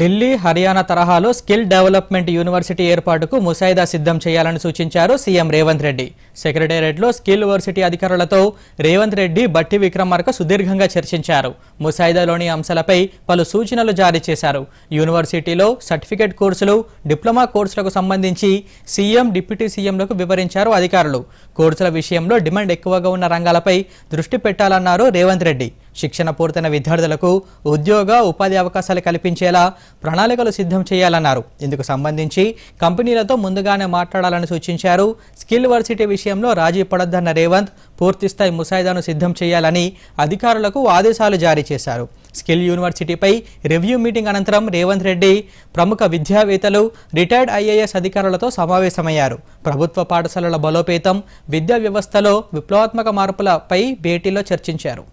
ఢిల్లీ హర్యానా తరహాలో skill development university ఏర్పాటుకు ముసాయిదా సిద్ధం చేయాలని సూచించారు సీఎం రేవంత్ రెడ్డి సెక్రటేరియట్లో స్కిల్ యూనివర్సిటీ అధికారులతో రేవంత్ రెడ్డి బట్టి విక్రమార్క సుదీర్ఘంగా చర్చించారు ముసాయిదాలోని అంశాలపై పలు సూచనలు జారీ చేశారు యూనివర్సిటీలో సర్టిఫికేట్ కోర్సులు డిప్లొమా కోర్సులకు సంబంధించి సీఎం డిప్యూటీ సీఎంలకు వివరించారు అధికారులు కోర్సుల విషయంలో డిమాండ్ ఎక్కువగా ఉన్న రంగాలపై దృష్టి పెట్టాలన్నారు రేవంత్ రెడ్డి శిక్షణ పూర్తయిన విద్యార్థులకు ఉద్యోగ ఉపాధి అవకాశాలు కల్పించేలా ప్రణాళికలు సిద్ధం చేయాలన్నారు ఇందుకు సంబంధించి కంపెనీలతో ముందుగానే మాట్లాడాలని సూచించారు స్కిల్ వర్సిటీ విషయంలో రాజీ పడొద్దన్న రేవంత్ పూర్తిస్థాయి ముసాయిదాను సిద్ధం చేయాలని అధికారులకు ఆదేశాలు జారీ చేశారు స్కిల్ యూనివర్సిటీపై రివ్యూ మీటింగ్ అనంతరం రేవంత్ రెడ్డి ప్రముఖ విద్యావేత్తలు రిటైర్డ్ ఐఏఎస్ అధికారులతో సమావేశమయ్యారు ప్రభుత్వ పాఠశాలల బలోపేతం విద్యా వ్యవస్థలో విప్లవాత్మక మార్పులపై భేటీలో చర్చించారు